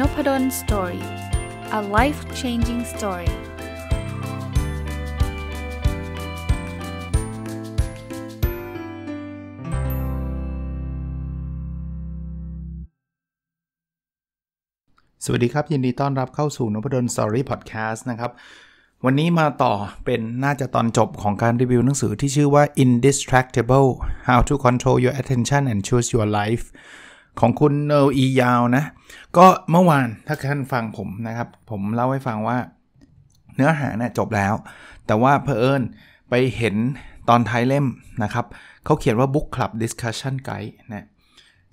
n o p ด d o สตอรี่ a life changing story. สวัสดีครับยินดีต้อนรับเข้าสู่นพดลสตอรี่พอดแคสต์นะครับ วันนี้มาต่อเป็นน่าจะตอนจบของการรีวิวหนังสือที่ชื่อว่า Indistractable How to Control Your Attention and Choose Your Life ของคุณเนออียาวนะ ก็เมื่อวานถ้าท่านฟังผมนะครับ ผมเล่าให้ฟังว่า เนื้อหาเนี่ยจบแล้ว แต่ว่าเพอเอิญไปเห็นตอนท้ายเล่มนะครับ เขาเขียนว่า Book Club Discussion Guide นะ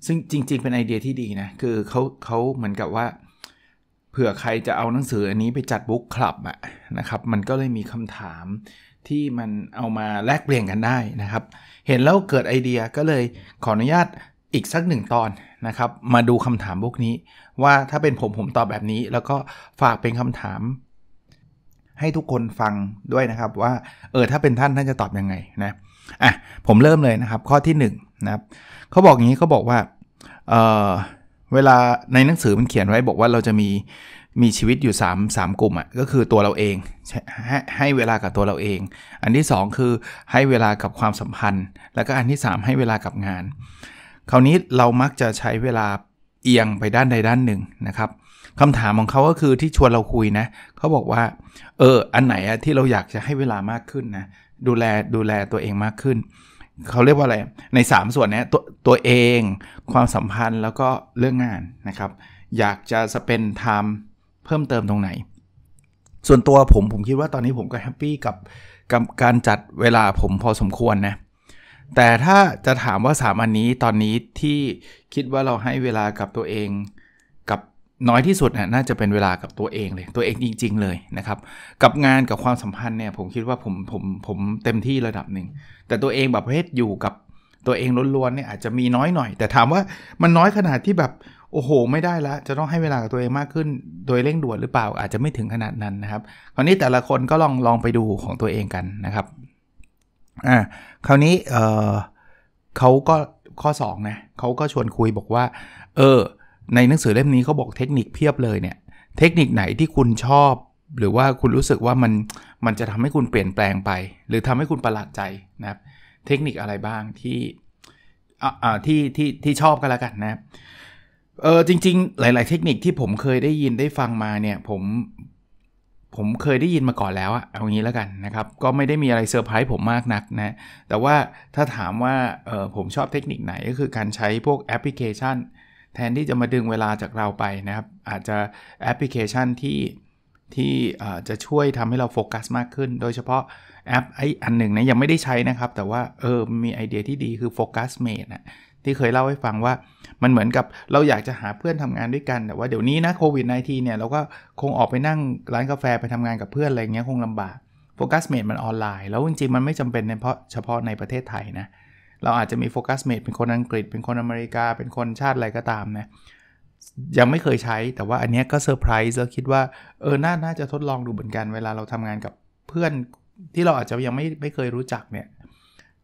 ซึ่งจริงๆเป็นไอเดียที่ดีนะ คือเขาเขาเหมือนกับว่า เผื่อใครจะเอาหนังสืออันนี้ไปจัดบุ๊กคลับอะนะครับ มันก็เลยมีคำถามที่มันเอามาแลกเปลี่ยนกันได้นะครับ เห็นแล้วเกิดไอเดียก็เลยขออนุญาตอีกสักหนึ่งตอนนะครับมาดูคำถามพวกนี้ว่าถ้าเป็นผมผมตอบแบบนี้ แล้วก็ฝากเป็นคำถามให้ทุกคนฟังด้วยนะครับ ว่าเออถ้าเป็นท่าน ท่านจะตอบยังไงนะอ่ะผมเริ่มเลยนะครับ ข้อที่1นนะครับเขาบอกอย่างนี้เขาบอกว่าเออเวลาในหนังสือมันเขียนไว้บอกว่าเราจะมีมีชีวิตอยู่ 3 3 กลุ่มอะ่ะก็คือตัวเราเองใหให้เวลากับตัวเราเอง อันที่ 2 คือให้เวลากับความสัมพันธ์ แล้วก็อันที่ 3 ให้เวลากับงานคราวนี้เรามักจะใช้เวลาเอียงไปด้านใดด้านหนึ่งนะครับคำถามของเขาก็คือที่ชวนเราคุยนะเขาบอกว่าเอออันไหนอะที่เราอยากจะให้เวลามากขึ้นนะดูแลดูแลตัวเองมากขึ้นเขาเรียกว่าอะไร ใน 3 ส่วนนี้ตัวตัวเองความสัมพันธ์แล้วก็เรื่องงานนะครับ อยากจะสเปนไทม์เพิ่มเติมตรงไหน ส่วนตัวผมผมคิดว่าตอนนี้ผมก็แฮปปี้กับกับ การจัดเวลาผมพอสมควรนะเแต่ถ้าจะถามว่า3อันนี้ตอนนี้ที่คิดว่าเราให้เวลากับตัวเอง กับน้อยที่สุดนะน่าจะเป็นเวลากับตัวเองเลย ตัวเองจริงๆ เลยนะครับ กับงานกับความสัมพันธ์เนี่ยผมคิดว่าผมผมผมเต็มที่ระดับหนึ่งแต่ตัวเองแบบเพศอยู่กับตัวเองล้วนๆเนี่ยอาจจะมีน้อยหน่อย แต่ถามว่ามันน้อยขนาดที่แบบโอ้โหไม่ได้ละจะต้องให้เวลากับตัวเองมากขึ้นโดยเร่งด่วนหรือเปล่าอาจจะไม่ถึงขนาดนั้นนะครับคราวนี้แต่ละคนก็ลองลองไปดูของตัวเองกันนะครับอ่าคราวนี้เออเขาก็ข้อ2นะเขาก็ชวนคุยบอกว่าเออในหนังสือเล่มนี้เขาบอกเทคนิค เพียบเลยเนี่ยเทคนิคไหนที่คุณชอบหรือว่าคุณรู้สึกว่า มันมันจะทำให้คุณเปลี่ยนแปลงไป หรือทำให้คุณประหลาดใจ นะครับ เทคนิคอะไรบ้าง ที่ อ่า ที่ ที่ ที่ชอบก็แล้วกันนะเออจริงๆ หลาย ๆเทคนิคที่ผมเคยได้ยินได้ฟังมาเนี่ยผมผมเคยได้ยินมาก่อนแล้วอะเอางี้แล้วกันนะครับ ก็ไม่ได้มีอะไรเซอร์ไพรส์ผมมากนักนะ แต่ว่าถ้าถามว่าออผมชอบเทคนิคไหนก็คือการใช้พวกแอปพลิเคชัน แทนที่จะมาดึงเวลาจากเราไปนะครับ อาจจะแอปพลิเคชันที่ที่จะช่วยทำให้เราโฟกัสมากขึ้นโดยเฉพาะแอปไออันหนึ่งนะ ยังไม่ได้ใช้นะครับ แต่ว่าเออมีไอเดียที่ดีคือ Focus Mate นะที่เคยเล่าให้ฟังว่ามันเหมือนกับเราอยากจะหาเพื่อนทำงานด้วยกันแต่ว่าเดี๋ยวนี้นะโควิด -19 เนี่ยเราก็คงออกไปนั่งร้านกาแฟไปทำงานกับเพื่อนอะไรเงี้ยคงลำบากโฟกัสเมดมันออนไลน์แล้วจริงๆ มันไม่จำเป็นเฉพาะเฉพาะในประเทศไทยนะ เราอาจจะมีโฟกัสเมดเป็นคนอังกฤษ เป็นคนอเมริกา เป็นคนชาติอะไรก็ตามนะยังไม่เคยใช้ แต่ว่าอันนี้ก็เซอร์ไพรส์แล้วคิดว่าเออนาน่าจะทดลองดูเหมือนกันเวลาเราทำงานกับเพื่อนที่เราอาจจะยังไม่ไม่เคยรู้จักเนี่ย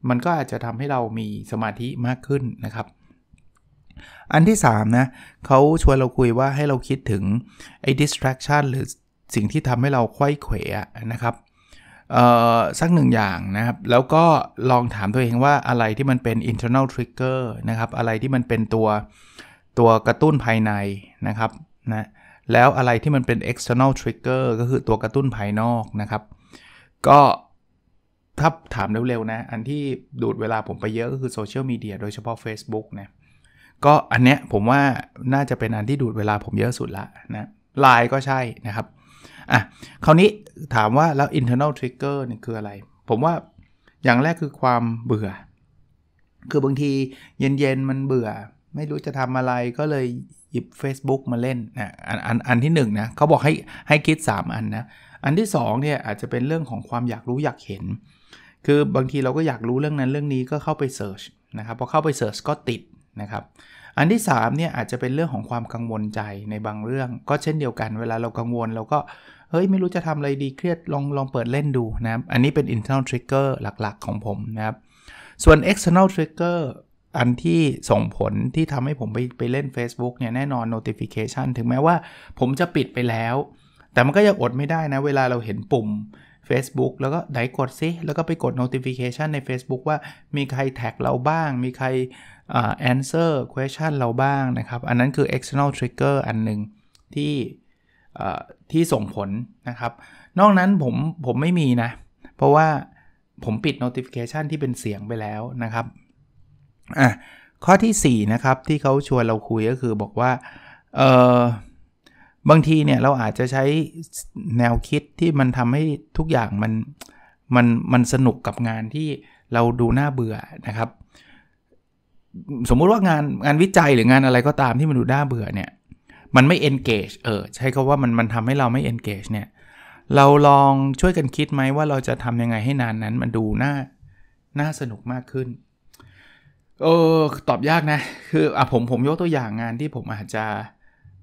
มันก็อาจจะทำให้เรามีสมาธิมากขึ้นนะครับ อันที่3นะเขาชวนเราคุยว่าให้เราคิดถึงไอ้ distraction หรือสิ่งที่ทำให้เราควยเขวนะครับสักหนึ่งอย่างนะครับแล้วก็ลองถามตัวเองว่าอะไรที่มันเป็น internal trigger นะครับอะไรที่มันเป็นตัวตัวกระตุ้นภายในนะครับนะแล้วอะไรที่มันเป็น external trigger ก็คือตัวกระตุ้นภายนอกนะครับ ก็ถ้าถามเร็วๆนะ อันที่ดูดเวลาผมไปเยอะก็คือโซเชียลมีเดียโดยเฉพาะ Facebook นะก็อันเนี้ยผมว่าน่าจะเป็นอันที่ดูดเวลาผมเยอะสุดละนะไลน์ก็ใช่นะครับ อ่ะคราวนี้ถามว่าแล้ว internal trigger เนี่ยคืออะไร ผมว่าอย่างแรกคือความเบื่อ คือบางทีเย็นๆมันเบื่อ ไม่รู้จะทำอะไรก็เลยหยิบ Facebook มาเล่นนะอันอันอันที่1นนะเขาบอกให้ให้คิด3 อันนะ อันที่2เนี่ยอาจจะเป็นเรื่องของความอยากรู้อยากเห็นคือบางทีเราก็อยากรู้เรื่องนั้นเรื่องนี้ก็เข้าไปเสิร์ชนะครับพอเข้าไปเสิร์ชก็ติดนะครับอันที่3เนี่ยอาจจะเป็นเรื่องของความกังวลใจในบางเรื่อง ก็เช่นเดียวกัน เวลาเรากังวลเราก็เฮ้ยไม่รู้จะทำอะไรดีเครียดลองลองเปิดเล่นดูนะครับอันนี้เป็น internal trigger หลักๆ ของผมนะครับส่วน external trigger อันที่ส่งผลที่ทำให้ผมไปไปเล่น f a c e b o o เนี่ยแน่นอน notification ถึงแม้ว่าผมจะปิดไปแล้ว แต่มันก็ยังอดไม่ได้นะ เวลาเราเห็นปุ่ม Facebook แล้วก็ไหนกดซิแล้วก็ไปกด notification ใน Facebook ว่ามีใครแท็กเราบ้าง มีใคร answer question เราบ้างนะครับ อันนั้นคือ external trigger อันหนึ่งที่ที่ส่งผลนะครับ นอกนั้นผมผมไม่มีนะ เพราะว่าผมปิด notification ที่เป็นเสียงไปแล้วนะครับอ่ะข้อที่ 4 นะครับ ที่เขาชวนเราคุยก็คือบอกว่าเออบางทีเนี่ย เราอาจจะใช้แนวคิดที่มันทำให้ทุกอย่าง มันมันมันสนุกกับงานที่เราดูน่าเบื่อนะครับ สมมุติว่างานงานวิจัยหรืองานอะไรก็ตามที่มันดูน่าเบื่อเนี่ยมันไม่ engage เออใช้คาว่ามันมันทำให้เราไม่ engage เนี่ยเราลองช่วยกันคิดไหมว่าเราจะทำยังไงให้นานนั้นมันดูน่าน่าสนุกมากขึ้นเออตอบยากนะคืออ่ะผมผมยกตัวอย่างงานที่ผมอาจจะ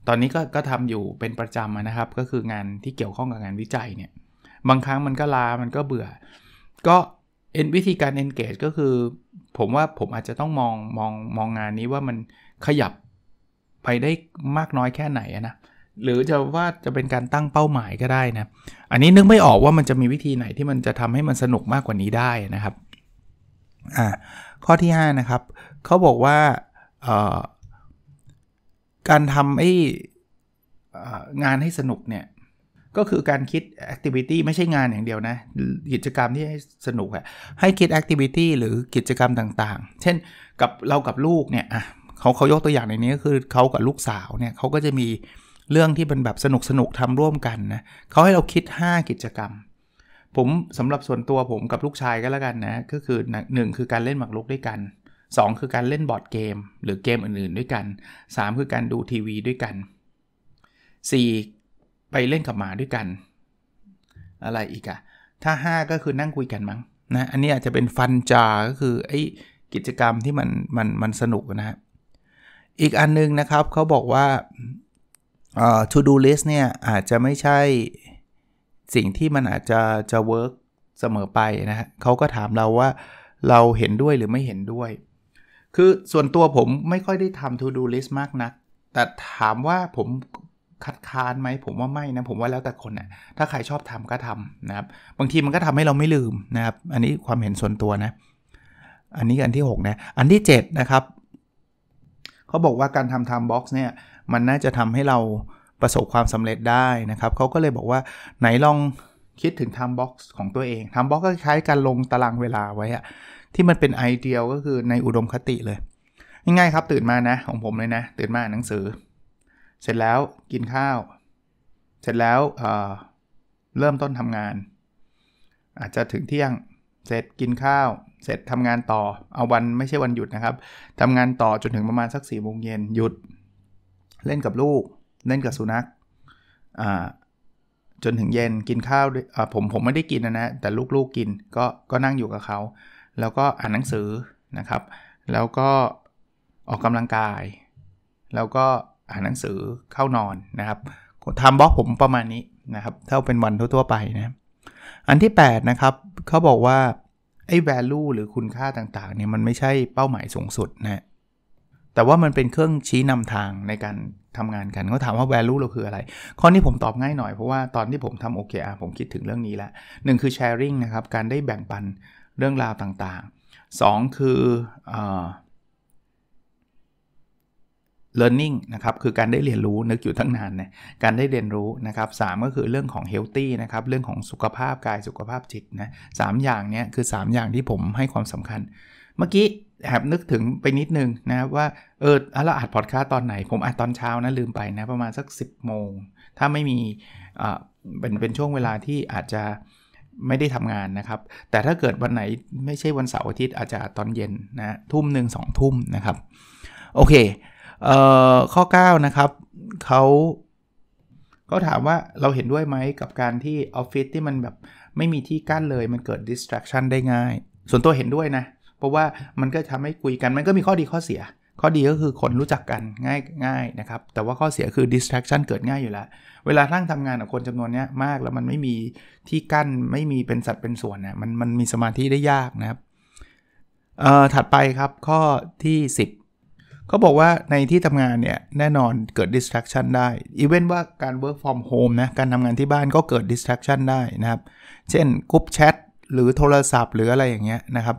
ตอนนี้ก็กททำอยู่เป็นประจำนะครับ ก็คืองานที่เกี่ยวข้องกับงานวิจัยเนี่ยบางครั้งมันก็ลามันก็เบื่อ ก็เอ็นวิธีการ engage ก็คือ ผมว่าผมอาจจะต้องมองมองมองงานนี้ว่ามันขยับไปได้มากน้อยแค่ไหนนะหรือจะว่าจะเป็นการตั้งเป้าหมายก็ได้นะอันนี้นึกไม่ออกว่ามันจะมีวิธีไหนที่มันจะทำให้มันสนุกมากกว่านี้ได้นะครับอ่าข้อที่5นะครับเขาบอกว่าการทำไองานให้สนุกเนี่ยก็คือการคิดแอคทิวิตี้ไม่ใช่งานอย่างเดียวนะกิจกรรมที่ให้สนุกอะให้คิดแอคทิวิตี้หรือกิจกรรมต่างๆ เช่นกับเรากับลูกเนี่ยเขาเขายกตัวอย่างในนี้ก็คือเขากับลูกสาวเนี่ยเขาก็จะมีเรื่องที่เป็นแบบสนุกสนุกทำร่วมกันนะเขาให้เราคิด 5 กิจกรรม ผมสำหรับส่วนตัวผมกับลูกชายก็แล้วกันนะก็คือหนึ่งคือการเล่นหมากรุกด้วยกัน2คือการเล่นบอร์ดเกม หรือเกมอื่นๆด้วยกัน 3 คือการดูทีวี ด้วยกัน 4 ไปเล่นกับหมาด้วยกัน อะไรอีกอะถ้า 5 ก็คือนั่งคุยกันมั้งนะ อันนี้อาจจะเป็นฟันจาก็คือไอ้กิจกรรมที่มันมันมันสนุกนะฮะ อีกอันนึงนะครับเขาบอกว่า to do list เนี่ยอาจจะไม่ใช่สิ่งที่มันอาจจะจะ work เสมอไปนะฮะเขาก็ถามเราว่าเราเห็นด้วยหรือไม่เห็นด้วยคือส่วนตัวผมไม่ค่อยได้ทำ to do list มากนะัก แต่ถามว่าผมคัดค้านไหมผมว่าไม่นะ ผมว่าแล้วแต่คนนะ่ะถ้าใครชอบทำก็ทำนะครับ บางทีมันก็ทำให้เราไม่ลืมนะครับ อันนี้ความเห็นส่วนตัวนะ อันนี้อันที่ 6 นะ อันที่7นะครับเขาบอกว่าการทำไทม์บ็อกซ์เนี่ย มันน่าจะทำให้เราประสบความสำเร็จได้นะครับ เขาก็เลยบอกว่าไหนลองคิดถึงไทม์บ็อกซ์ของตัวเองไทม์บ็อกซ์ก็คล้ายการลงตารางเวลาไว้อะที่มันเป็นไอเดียก็คือในอุดมคติเลย ง่ายๆครับตื่นมานะของผมเลยนะ ตื่นมาอ่านหนังสือ เสร็จแล้วกินข้าว เสร็จแล้วเเริ่มต้นทำงาน อาจจะถึงเที่ยงเสร็จกินข้าว เสร็จทำงานต่อเอาวันไม่ใช่วันหยุดนะครับ ทำงานต่อจนถึงประมาณสักสี่โมงเย็นหยุด เล่นกับลูกเล่นกับสุนัขจนถึงเย็นกินข้าวผมผมไม่ได้กินนะนะแต่ลูกๆกกินก็ก็นั่งอยู่กับเขาแล้วก็อ่านหนังสือนะครับ แล้วก็ออกกำลังกาย แล้วก็อ่านหนังสือเข้านอนนะครับทำบล็อกผมประมาณนี้นะครับเท่าเป็นวันทั่วๆไปนะ อันที่8นะครับเขาบอกว่าไอ้ value หรือคุณค่าต่างๆเนี่ยมันไม่ใช่เป้าหมายสูงสุดนะแต่ว่ามันเป็นเครื่องชี้นำทางในการทำงานกัน ก็ถามว่า value เราคืออะไร ข้อนี้ผมตอบง่ายหน่อย เพราะว่าตอนที่ผมทำโอเคอาผมคิดถึงเรื่องนี้ละหนึ่งคือ sharing นะครับการได้แบ่งปันเรื่องราวต่างๆ 2 คืออ learning นะครับ คือการได้เรียนรู้นึกอยู่ทั้งนานเนี่ยการได้เรียนรู้ นะครับสก็คือเรื่องของ healthy นะครับ เรื่องของสุขภาพกายสุขภาพจิต นะสอย่างเนี้ยคือ 3 อย่างที่ผมให้ความสำคัญ เมื่อกี้แอบนึกถึงไปนิดนึงนะว่า เออเราอัดพอดคาสต์ตอนไหน ผมอัดตอนเช้านะลืมไป นะ ประมาณสัก 10บโมง ถ้าไม่มีอ่าเป็นเป็นช่วงเวลาที่อาจจะไม่ได้ทำงานนะครับ แต่ถ้าเกิดวันไหนไม่ใช่วันเสาร์อาทิตย์อาจจะตอนเย็นนะทุ่มหนึ่งสองทุ่มนะครับ โอเคเอ่อข้อ 9 นะครับเขาก็ถามว่าเราเห็นด้วยไหมกับการที่ออฟฟิศที่มันแบบไม่มีที่กั้นเลยมันเกิด distraction ได้ง่าย ส่วนตัวเห็นด้วยนะ เพราะว่ามันก็ทำให้คุยกันมันก็มีข้อดีข้อเสียข้อดีก็คือคนรู้จักกันง่ายง่ายนะครับ แต่ว่าข้อเสียคือ distraction เกิดง่ายอยู่แล้ว เวลาทั้งทำงานกับคนจำนวนนี้มากแล้ว มันไม่มีที่กั้นไม่มีเป็นสัดเป็นส่วนนะมันมันมีสมาธิได้ยากนะครับเอ่อถัดไปครับข้อที่ 10เขาบอกว่าในที่ทำงานเนี่ย แน่นอนเกิด distraction ได้อีเว้นว่าการ work from home นะ การทำงานที่บ้านก็เกิด distraction ได้นะครับ เช่นกรุ๊ปแชทหรือโทรศัพท์หรืออะไรอย่างเงี้ยนะครับ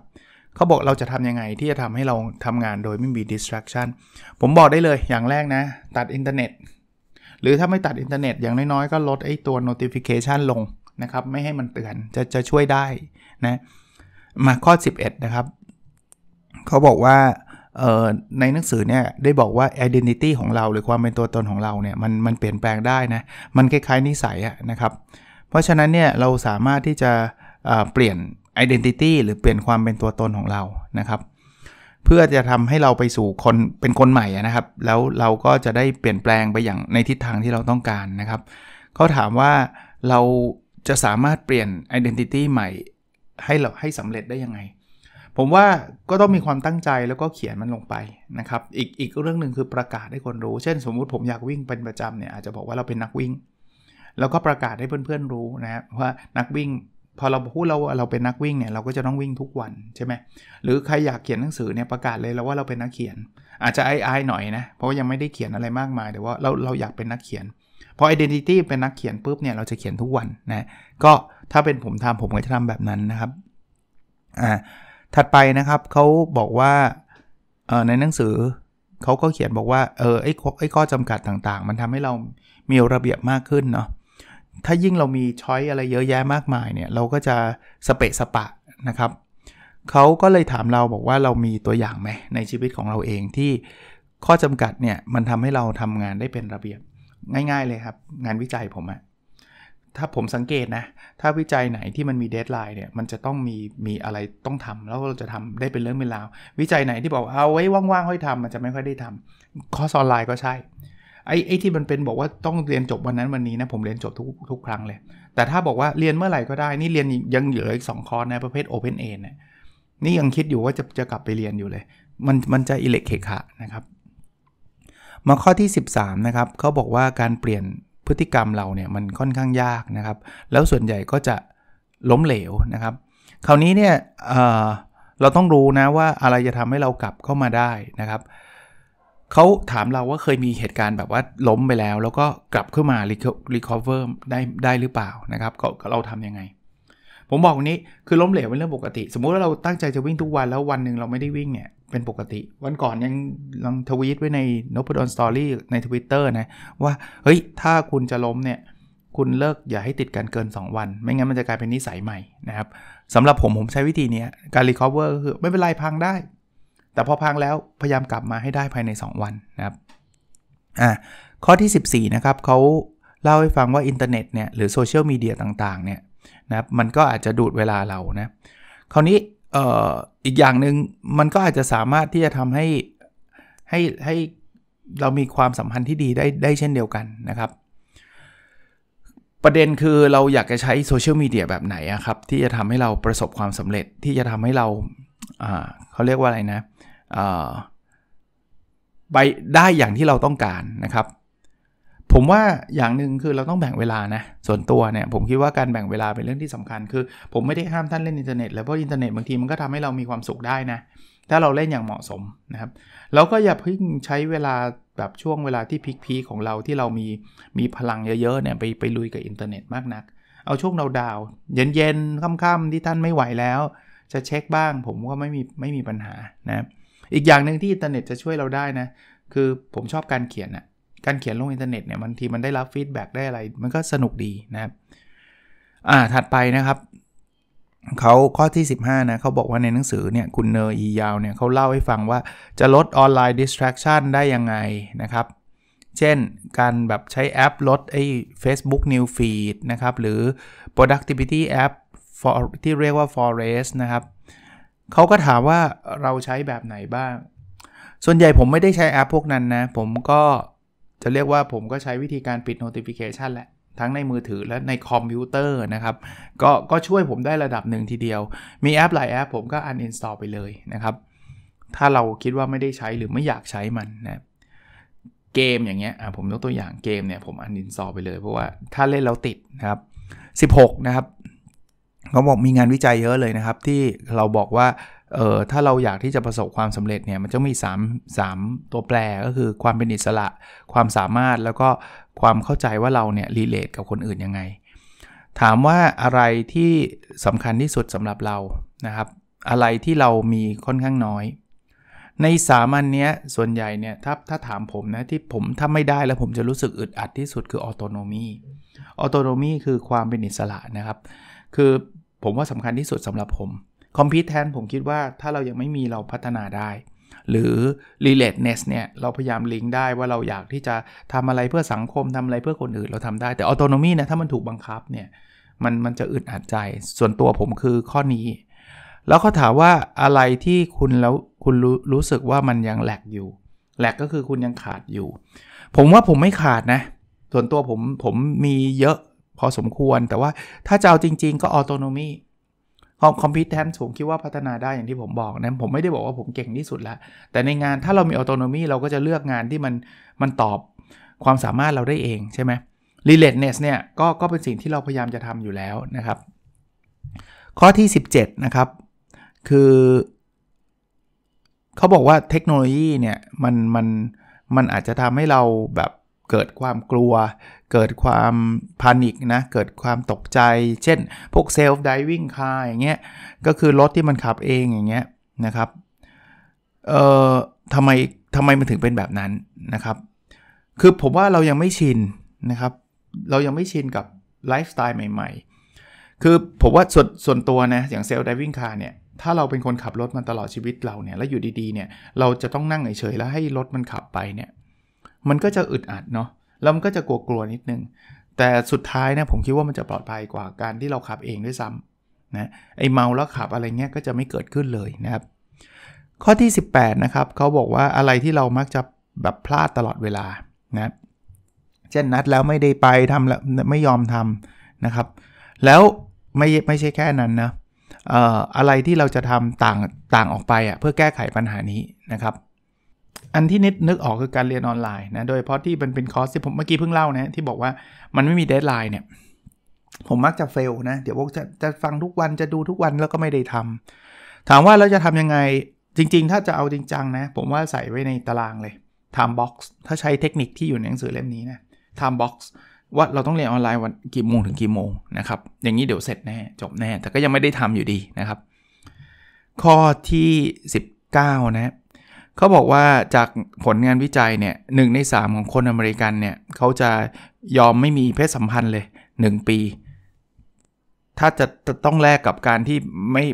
เขาบอกเราจะทำยังไงที่จะทำให้เราทำงานโดยไม่มี distraction ผมบอกได้เลยอย่างแรกนะ ตัดอินเทอร์เน็ตหรือถ้าไม่ตัดอินเทอร์เน็ตอย่างน้อยๆ ก็ลดไอ้ตัว notification ลงนะครับ ไม่ให้มันเตือน จะจะช่วยได้นะมาข้อ 11 นะครับ เขาบอกว่าในหนังสือเนี่ยได้บอกว่า identity ของเราหรือความเป็นตัวตนของเราเนี่ยมันมันเปลี่ยนแปลงได้นะ มันคล้ายๆนิสัยนะครับ เพราะฉะนั้นเนี่ยเราสามารถที่จะเปลี่ยน identity หรือเปลี่ยนความเป็นตัวตนของเรานะครับ เพื่อจะทำให้เราไปสู่คนเป็นคนใหม่นะครับ แล้วเราก็จะได้เปลี่ยนแปลงไปอย่างในทิศทางที่เราต้องการนะครับเขาถามว่าเราจะสามารถเปลี่ยน identity ใหม่ให้เราให้สำเร็จได้ยังไง ผมว่าก็ต้องมีความตั้งใจแล้วก็เขียนมันลงไปนะครับ อีกอีกเรื่องหนึ่งคือประกาศให้คนรู้เช่นสมมุติผมอยากวิ่งเป็นประจำเนี่ยอาจจะบอกว่าเราเป็นนักวิ่ง แล้วก็ประกาศให้เพื่อนๆรู้นะว่านักวิ่งพอเราพูดเราเราเป็นนักวิ่งเนี่ย เราก็จะต้องวิ่งทุกวัน ใช่ไหมหรือใครอยากเขียนหนังสือเนี่ยประกาศเลยเราว่าเราเป็นนักเขียน อาจจะอายหน่อยนะ เพราะยังไม่ได้เขียนอะไรมากมายแต่ว่าเราเราอยากเป็นนักเขียนพอ identity เป็นนักเขียนปุ๊บเนี่ยเราจะเขียนทุกวันนะ ก็ถ้าเป็นผมทำผมก็จะทำแบบนั้นนะครับอ่าถัดไปนะครับเขาบอกว่าเออในหนังสือเขาก็เขียนบอกว่าเออไอ้ไอ้ข้อจำกัดต่างๆ มันทำให้เรามีระเบียบมากขึ้นเนาะถ้ายิ่งเรามีช้อยอะไรเยอะแยะมากมายเนี่ยเราก็จะสเปะสปะนะครับเขาก็เลยถามเราบอกว่าเรามีตัวอย่างไหมในชีวิตของเราเองที่ข้อจำกัดเนี่ยมันทำให้เราทำงานได้เป็นระเบียบง่าย ๆเลยครับ งานวิจัยผมอะถ้าผมสังเกตนะถ้าวิจัยไหนที่มันมีเดทไลน์เนี่ยมันจะต้องมีมีอะไรต้องทำ แล้วเราจะทำได้เป็นเรื่องเป็นราววิจัยไหนที่บอกเอาไว้ว่างๆค่อยทำมันจะไม่ค่อยได้ทำ ข้อสอนไลน์ก็ใช่ไอ้ไอ้ที่มันเป็นบอกว่าต้องเรียนจบวันนั้นวันนี้นะผมเรียนจบทุกทุกครั้งเลย แต่ถ้าบอกว่าเรียนเมื่อไหร่ก็ได้ นี่เรียนยังเหลืออีกสองคอร์สนะประเภท Open A เนี่ยนี่ยังคิดอยู่ว่าจะจะกลับไปเรียนอยู่เลย มันมันจะอิเล็กเคคะนะครับมาข้อที่13นะครับเขาบอกว่าการเปลี่ยนพฤติกรรมเราเนี่ยมันค่อนข้างยากนะครับ แล้วส่วนใหญ่ก็จะล้มเหลวนะครับ คราวนี้เนี่ยเเราต้องรู้นะว่าอะไรจะทำให้เรากลับเข้ามาได้นะครับเขาถามเราว่าเคยมีเหตุการณ์แบบว่าล้มไปแล้ว แล้วก็กลับขึ้นมารีคอเวอร์ได้ได้หรือเปล่านะครับ ก็เราทํำยังไง ผมบอกนี้คือล้มเหลวเป็นเรื่องปกติ สมมุติว่าเราตั้งใจจะวิ่งทุกวันแล้ววันหนึ่งเราไม่ได้วิ่งเนี่ย เป็นปกติ วันก่อนยังลองทวีตไว้ในนพดลสตอรี่ใน Twitter นะ ว่าเฮ้ย ถ้าคุณจะล้มเนี่ย คุณเลิกอย่าให้ติดกันเกิน 2 วัน ไม่งั้นมันจะกลายเป็นนิสัยใหม่นะครับสำหรับผมผมใช้วิธีนี้การรีคอเวอร์ก็คือไม่เป็นไรพังได้แต่พอพังแล้ว พยายามกลับมาให้ได้ภายใน 2 วันนะครับอ่าข้อที่ 14นะครับเขาเล่าให้ฟังว่าอินเทอร์เน็ตเนี่ยหรือโซเชียลมีเดียต่างๆเนี่ยนะครับมันก็อาจจะดูดเวลาเรานะคราวนี้อออีกอย่างหนึง่งมันก็อาจจะสามารถที่จะทำให้ให้ให้เรามีความสัมพันธ์ที่ดีได้ได้เช่นเดียวกันนะครับ ประเด็นคือเราอยากจะใช้โซเชียลมีเดียแบบไหนครับ ที่จะทำให้เราประสบความสำเร็จที่จะทำให้เราเขาเรียกว่าอะไรนะไปได้อย่างที่เราต้องการนะครับ ผมว่าอย่างหนึ่งคือเราต้องแบ่งเวลานะ ส่วนตัวเนี่ยผมคิดว่าการแบ่งเวลาเป็นเรื่องที่สำคัญคือ ผมไม่ได้ห้ามท่านเล่นอินเทอร์เน็ตแล้วเพราะอินเทอร์เน็ตบางทีมันก็ทำให้เรามีความสุขได้นะ ถ้าเราเล่นอย่างเหมาะสมนะครับเราก็อย่าเพิ่งใช้เวลาแบบช่วงเวลาที่พีคพของเราที่เรามีมีพลังเยอะๆเนี่ยไปไปลุยกับอินเทอร์เน็ตมากนัก เอาช่วงดาวดาวเย็นๆค่ำๆที่ท่านไม่ไหวแล้วจะเช็คบ้างผมก็ไม่มีไม่มีปัญหานะอีกอย่างหนึ่งที่อินเทอร์เน็ตจะช่วยเราได้นะคือผมชอบการเขียนนะการเขียนลงอินเทอร์เน็ตเนี่ยบางทีมันได้รับฟีดแบ็กได้อะไร มันก็สนุกดีนะครับอ่าถัดไปนะครับ เขาข้อที่ 15นะเขาบอกว่าในหนังสือเนี่ยคุณเนอร์อียาวเนี่ยเขาเล่าให้ฟังว่าจะลดออนไลน์ดิสแทรกชันได้ยังไงนะครับเช่นการแบบใช้แอปลดไอ้ Facebook New Feed นะครับหรือ productivity app ที่เรียกว่า forest นะครับ เขาก็ถามว่าเราใช้แบบไหนบ้าง ส่วนใหญ่ผมไม่ได้ใช้แอปพวกนั้นนะ ผมก็จะเรียกว่าผมก็ใช้วิธีการปิด notification แหละ ทั้งในมือถือและในคอมพิวเตอร์นะครับ ก็ก็ช่วยผมได้ระดับหนึ่งทีเดียว มีแอปหลายแอปผมก็ uninstall ไปเลยนะครับ ถ้าเราคิดว่าไม่ได้ใช้หรือไม่อยากใช้มันนะ เกมอย่างเงี้ย ผมยกตัวอย่างเกมเนี่ยผม uninstall ไปเลย เพราะว่าถ้าเล่นแล้วติดนะครับ16 นะครับเขาบอกมีงานวิจัยเยอะเลยนะครับ ที่เราบอกว่าเออถ้าเราอยากที่จะประสบความสำเร็จเนี่ยมันจะมี3 3ตัวแปรก็คือความเป็นอิสระความสามารถแล้วก็ความเข้าใจว่าเราเนี่ยรีเลทกับคนอื่นยังไง ถามว่าอะไรที่สำคัญที่สุดสำหรับเรานะครับ อะไรที่เรามีค่อนข้างน้อย ในสามอันนี้ส่วนใหญ่เนี่ยถ้าถ้าถามผมนะที่ผมถ้าไม่ได้แล้วผมจะรู้สึกอึดอัดที่สุดคือออโตโนมีออโตโนมีคือความเป็นอิสระนะครับคือผมว่าสำคัญที่สุดสำหรับผมคอมพิวแทนผมคิดว่าถ้าเรายังไม่มีเราพัฒนาได้ หรือ r e l a t e n e s s เนี่ยเราพยายามลิงก์ได้ว่าเราอยากที่จะทำอะไรเพื่อสังคมทำอะไรเพื่อคนอื่นเราทำได้แต่ออโตโนมีนะถ้ามันถูกบังคับเนี่ยมันมันจะอึดอัดใจ ส่วนตัวผมคือข้อนี้ แล้วเขาถามว่าอะไรที่คุณแล้วคุณรู้รู้สึกว่ามันยังแหลกอยู่ แหลกก็คือคุณยังขาดอยู่ ผมว่าผมไม่ขาดนะส่วนตัวผมผมมีเยอะพอสมควรแต่ว่าถ้าจะเอาจริงๆ ก็ออโตโนมีคอมพิวเตอร์สูงคิดว่าพัฒนาได้อย่างที่ผมบอกนะผมไม่ได้บอกว่าผมเก่งที่สุดละแต่ในงานถ้าเรามีออโตโนมีเราก็จะเลือกงานที่มันมันตอบความสามารถเราได้เองใช่ไหมรีเล t เนสเนี่ยก็ก็เป็นสิ่งที่เราพยายามจะทำอยู่แล้วนะครับ ข้อที่ 17 นะครับคือเขาบอกว่าเทคโนโลยีเนี่ยมันมันมันอาจจะทำให้เราแบบเกิดความกลัว เกิดความพานิคนะ เกิดความตกใจ เช่น พวกเซลฟ์ดิวิ่งคาร์อย่างเงี้ย ก็คือรถที่มันขับเองอย่างเงี้ยนะครับ เอ่อทำไมทำไมมันถึงเป็นแบบนั้นนะครับ คือผมว่าเรายังไม่ชินนะครับ เรายังไม่ชินกับไลฟ์สไตล์ใหม่ ๆ คือผมว่าส่วนส่วนตัวนะ อย่างเซลฟ์ดิวิ่งคาร์เนี่ย ถ้าเราเป็นคนขับรถมาตลอดชีวิตเราเนี่ย แล้วอยู่ดีๆ เนี่ย เราจะต้องนั่งเฉยๆ แล้วให้รถมันขับไปเนี่ยมันก็จะอึดอัดเนาะแล้วมันก็จะกลัวๆนิดนึง แต่สุดท้ายนะผมคิดว่ามันจะปลอดภัยกว่าการที่เราขับเองด้วยซ้ำนะไอเมาแล้วขับอะไรเงี้ยก็จะไม่เกิดขึ้นเลยนะครับ ข้อที่ 18นะครับเขาบอกว่าอะไรที่เรามักจะแบบพลาดตลอดเวลานะเช่นนัดแล้วไม่ได้ไปทำแล้วไม่ยอมทำนะครับ แล้วไม่ไม่ใช่แค่นั้นนะอะไรที่เราจะทำต่างต่างออกไปอะ่ะเพื่อแก้ไขปัญหานี้นะครับอันที่นิดนึกออกคือการเรียนออนไลน์นะ โดยเพราะที่มันเป็นคอร์สที่ผมเมื่อกี้เพิ่งเล่านะ ที่บอกว่ามันไม่มีเดทไลน์เนี่ยผมมักจะเฟลนะ เดี๋ยววกจะจะฟังทุกวันจะดูทุกวันแล้วก็ไม่ได้ทำ ถามว่าเราจะทำยังไง จริง ๆ ถ้าจะเอาจริงจังนะ ผมว่าใส่ไว้ในตารางเลยทำบ็อกซ์ถ้าใช้เทคนิคที่อยู่ในหนังสือเล่มนี้นะทำบ็อกซ์ว่าเราต้องเรียนออนไลน์วันกี่โมงถึงกี่โมงนะครับอย่างนี้เดี๋ยวเสร็จแน่จบแน่แต่ก็ยังไม่ได้ทำอยู่ดีนะครับข้อที่ 19 นะเขาบอกว่าจากผลงานวิจัยเนี่ยหใน3ของคนอเมริกันเนี่ยเขาจะยอมไม่มีเพศสัมพันธ์เลย 1 ปี ถ้าจะต้องแลกกับการที่ไม่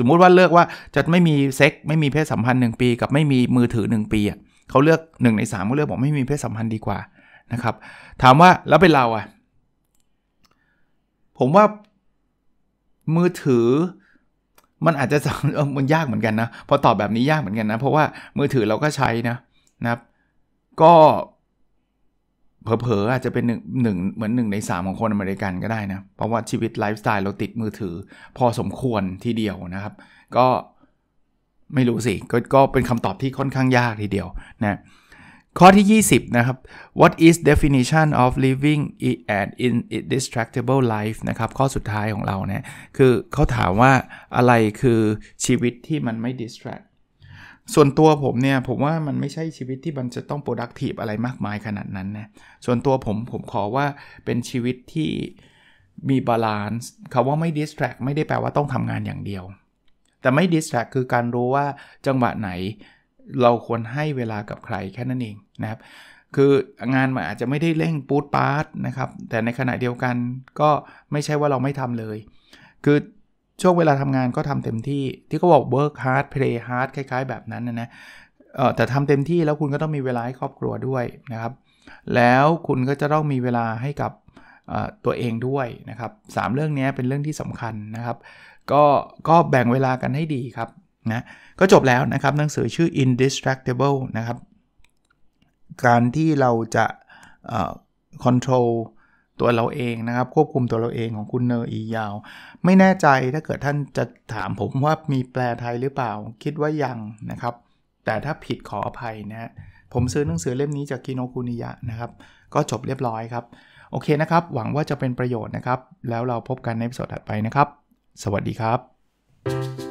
สมมุติว่าเลือกว่าจะไม่มีเซ็กไม่มีเพศสัมพันธ์1ปี กับไม่มีมือถือ 1 ปีอ่ะเขาเลือก1ใน3เขาเลือกบอกไม่มีเพศสัมพันธ์ดีกว่านะครับ ถามว่าแล้วเป็นเราอ่ะผมว่ามือถือมันอาจจะมันยากเหมือนกันนะพอตอบแบบนี้ยาก เหมือนกันนะ เพราะว่ามือถือเราก็ใช้นะนะครับ ก็เผลอๆ อาจจะเป็นหนึ่งหนึ่งเหมือนหนึ่งในสามของคนอเมริกันก็ได้นะเพราะว่าชีวิตไลฟ์สไตล์เราติดมือถือ พอสมควรทีเดียวนะครับ ก็ไม่รู้สิกก็เป็นคำตอบที่ค่อนข้างยากทีเดียวนะข้อที่ 20 นะครับ what is definition of living an indestructible life นะครับ ข้อสุดท้ายของเราเนี่ย คือเขาถามว่าอะไรคือชีวิตที่มันไม่ distract ส่วนตัวผมเนี่ย ผมว่ามันไม่ใช่ชีวิตที่มันจะต้อง productive อะไรมากมายขนาดนั้นนะ ส่วนตัวผมผมขอว่าเป็นชีวิตที่มีบาลานซ์คาว่าไม่ distract ไม่ได้แปลว่าต้องทำงานอย่างเดียว แต่ไม่ distract คือการรู้ว่าจังหวะไหนเราควรให้เวลากับใครแค่นั้นเองนะครับ คืองานมันอาจจะไม่ได้เร่งปูดปาร์ตนะครับ แต่ในขณะเดียวกันก็ไม่ใช่ว่าเราไม่ทำเลย คือช่วงเวลาทำงานก็ทำเต็มที่ที่เขาบอก work hard play hard คล้ายๆ แบบนั้นนะนะแต่ทำเต็มที่แล้วคุณก็ต้องมีเวลาให้ครอบครัวด้วยนะครับ แล้วคุณก็จะต้องมีเวลาให้กับตัวเองด้วยนะครับสเรื่องนี้เป็นเรื่องที่สำคัญนะครับก็ก็แบ่งเวลากันให้ดีครับนะก็จบแล้วนะครับหนังสือชื่อ i n d e s t r u c t i b l e นะครับ การที่เราจะค o n t r o l ตัวเราเองนะครับควบคุมตัวเราเองของคุณเนอร์อียาว ไม่แน่ใจถ้าเกิดท่านจะถามผมว่ามีแปลไทยหรือเปล่า คิดว่ายังนะครับ แต่ถ้าผิดขออภัยนะผมซื้อหนังสือเล่มนี้จากกิโนคุนิยะนะครับก็จบเรียบร้อยครับ โอเคนะครับ หวังว่าจะเป็นประโยชน์นะครับ แล้วเราพบกันในสดถัดไปนะครับ สวัสดีครับ